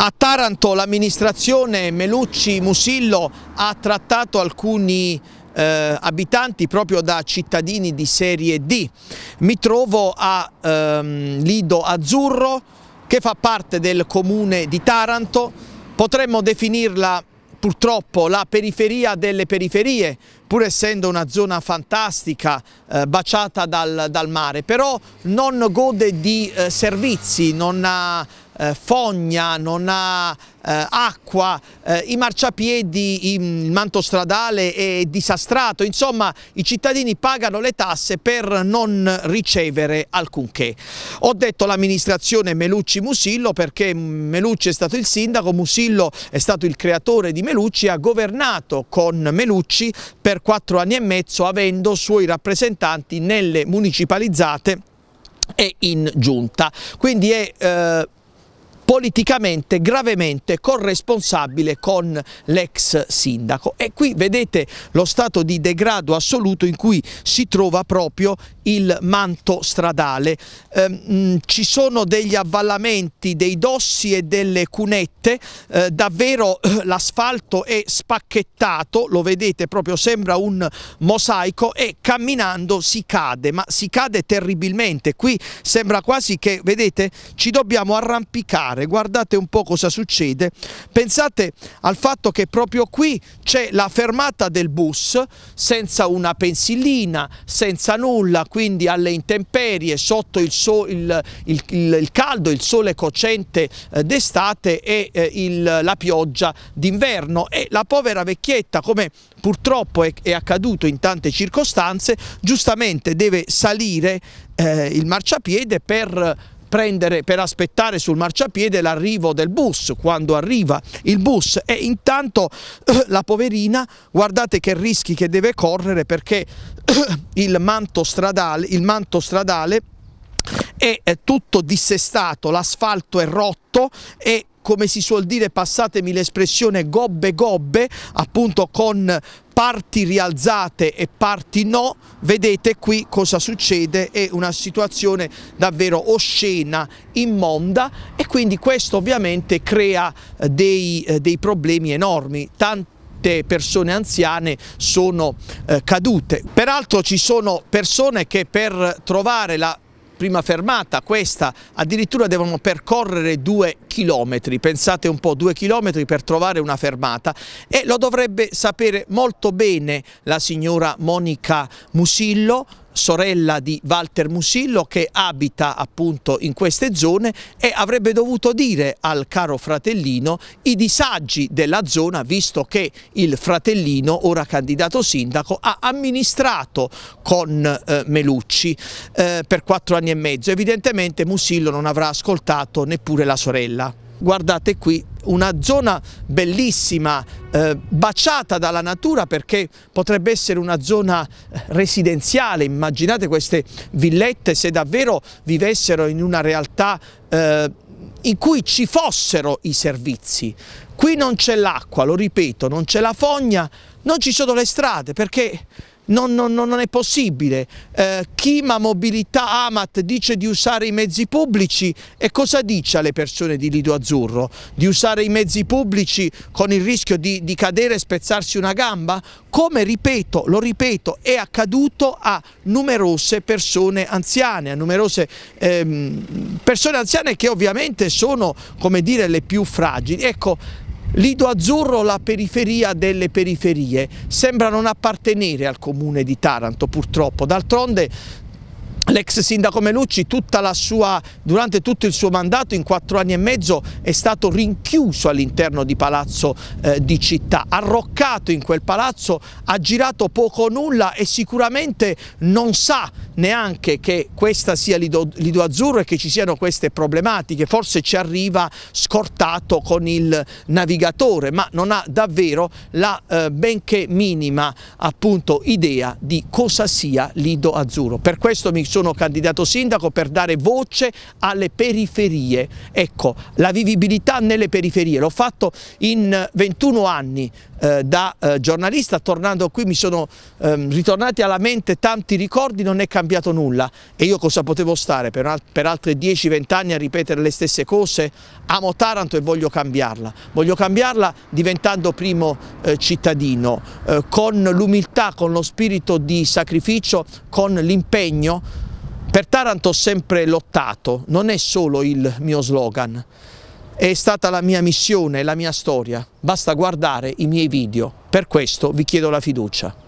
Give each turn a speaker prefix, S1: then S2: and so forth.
S1: A Taranto l'amministrazione Melucci Musillo ha trattato alcuni eh, abitanti proprio da cittadini di serie D. Mi trovo a ehm, Lido Azzurro che fa parte del comune di Taranto, potremmo definirla purtroppo la periferia delle periferie, pur essendo una zona fantastica eh, baciata dal, dal, mare, però non gode di eh, servizi, non ha eh, fogna, non ha eh, acqua, eh, i marciapiedi, il manto stradale è disastrato, insomma i cittadini pagano le tasse per non ricevere alcunché. Ho detto l'amministrazione Melucci-Musillo perché Melucci è stato il sindaco, Musillo è stato il creatore di Melucci, ha governato con Melucci per quattro anni e mezzo avendo suoi rappresentanti nelle municipalizzate e in giunta. Quindi è eh, politicamente, gravemente corresponsabile con l'ex sindaco. E qui vedete lo stato di degrado assoluto in cui si trova proprio il manto stradale. Ehm, mm, ci sono degli avvallamenti, dei dossi e delle cunette, eh, davvero eh, l'asfalto è spacchettato, lo vedete proprio sembra un mosaico e camminando si cade, ma si cade terribilmente. Qui sembra quasi che, vedete, ci dobbiamo arrampicare mare, guardate un po' cosa succede, pensate al fatto che proprio qui c'è la fermata del bus senza una pensilina, senza nulla, quindi alle intemperie, sotto il, so il, il, il caldo, il sole cocente eh, d'estate e eh, la pioggia d'inverno e la povera vecchietta come purtroppo è, è accaduto in tante circostanze giustamente deve salire eh, il marciapiede per prendere, per aspettare sul marciapiede l'arrivo del bus, quando arriva il bus e intanto eh, la poverina guardate che rischi che deve correre perché eh, il manto stradale, il manto stradale è tutto dissestato, l'asfalto è rotto e come si suol dire, passatemi l'espressione, gobbe gobbe, appunto con parti rialzate e parti no, vedete qui cosa succede, è una situazione davvero oscena, immonda e quindi questo ovviamente crea eh, dei, eh, dei problemi enormi, tanto persone anziane sono eh, cadute. Peraltro ci sono persone che per trovare la prima fermata, questa, addirittura devono percorrere due chilometri, pensate un po', due chilometri per trovare una fermata e lo dovrebbe sapere molto bene la signora Monica Musillo, sorella di Walter Musillo che abita appunto in queste zone e avrebbe dovuto dire al caro fratellino i disagi della zona visto che il fratellino, ora candidato sindaco, ha amministrato con eh, Melucci eh, per quattro anni e mezzo. Evidentemente Musillo non avrà ascoltato neppure la sorella guardate qui una zona bellissima eh, baciata dalla natura perché potrebbe essere una zona eh, residenziale immaginate queste villette se davvero vivessero in una realtà eh, in cui ci fossero i servizi qui non c'è l'acqua lo ripeto non c'è la fogna non ci sono le strade perché non, non, non è possibile. Eh, ma Mobilità Amat dice di usare i mezzi pubblici e cosa dice alle persone di Lido Azzurro? Di usare i mezzi pubblici con il rischio di, di cadere e spezzarsi una gamba? Come ripeto, lo ripeto, è accaduto a numerose persone anziane, a numerose ehm, persone anziane che ovviamente sono come dire le più fragili. Ecco, Lido Azzurro, la periferia delle periferie, sembra non appartenere al comune di Taranto purtroppo, d'altronde L'ex sindaco Melucci sua, durante tutto il suo mandato in quattro anni e mezzo è stato rinchiuso all'interno di Palazzo eh, di Città, arroccato in quel palazzo, ha girato poco o nulla e sicuramente non sa neanche che questa sia Lido, Lido Azzurro e che ci siano queste problematiche, forse ci arriva scortato con il navigatore ma non ha davvero la eh, benché minima appunto, idea di cosa sia Lido Azzurro. Per questo mi sono sono candidato sindaco per dare voce alle periferie, ecco la vivibilità nelle periferie, l'ho fatto in 21 eh, anni eh, da eh, giornalista, tornando qui mi sono ehm, ritornati alla mente tanti ricordi, non è cambiato nulla e io cosa potevo stare per, al per altri 10-20 anni a ripetere le stesse cose? Amo Taranto e voglio cambiarla, voglio cambiarla diventando primo eh, cittadino, eh, con l'umiltà, con lo spirito di sacrificio, con l'impegno per Taranto ho sempre lottato, non è solo il mio slogan, è stata la mia missione, la mia storia, basta guardare i miei video, per questo vi chiedo la fiducia.